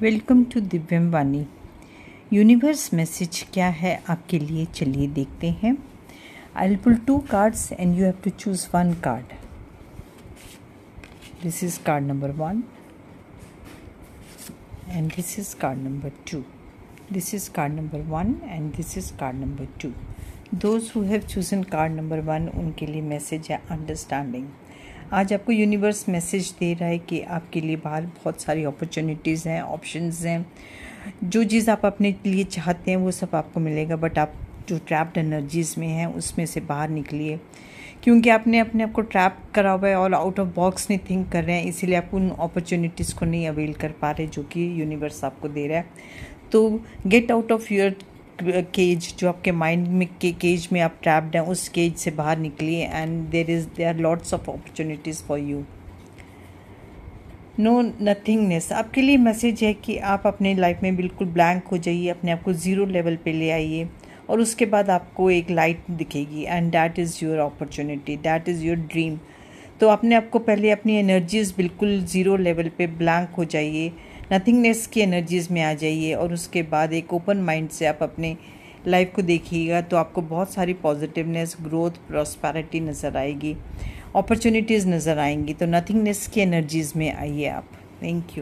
welcome to Divyam Vani universe message क्या है आपके लिए चलिए देखते हैं I will pull two cards and you have to choose one card this is card number one and this is card number two this is card number one and this is card number two those who have chosen card number one उनके लिए message है understanding आज आपको universe message दे रहा है कि आपके लिए बाहर बहुत सारी अपॉर्चुनिटीज़ हैं ऑप्शंस हैं जो चीज़ आप अपने लिए चाहते हैं वो सब आपको मिलेगा बट आप जो ट्रैप्ड एनर्जीज़ में हैं उसमें से बाहर निकलिए क्योंकि आपने अपने आप को ट्रैप करा हुआ है और आउट ऑफ बॉक्स नहीं थिंक कर रहे हैं इसीलिए आप उन अपॉर्चुनिटीज़ को नहीं अवेल कर पा रहे जो कि यूनिवर्स आपको दे रहा है तो get out of your cage जो आपके माइंड में के केज में आप ट्रैप्ड हैं उस केज से बाहर निकलिए and there is there are lots of opportunities for you no nothingness आपके लिए मैसेज है कि आप अपने लाइफ में बिल्कुल ब्लैंक हो जाइए अपने आप को ज़ीरो लेवल पे ले आइए और उसके बाद आपको एक लाइट दिखेगी and that is your opportunity that is your dream तो अपने आप को पहले अपनी एनर्जीज़ बिल्कुल ज़ीरो लेवल पे ब्लैंक हो जाइए नथिंगनेस की एनर्जीज़ में आ जाइए और उसके बाद एक ओपन माइंड से आप अपने लाइफ को देखिएगा तो आपको बहुत सारी पॉजिटिवनेस ग्रोथ प्रॉस्पैरिटी नज़र आएगी अपॉर्चुनिटीज़ नज़र आएंगी तो नथिंगनेस की एनर्जीज़ में आइए आप थैंक यू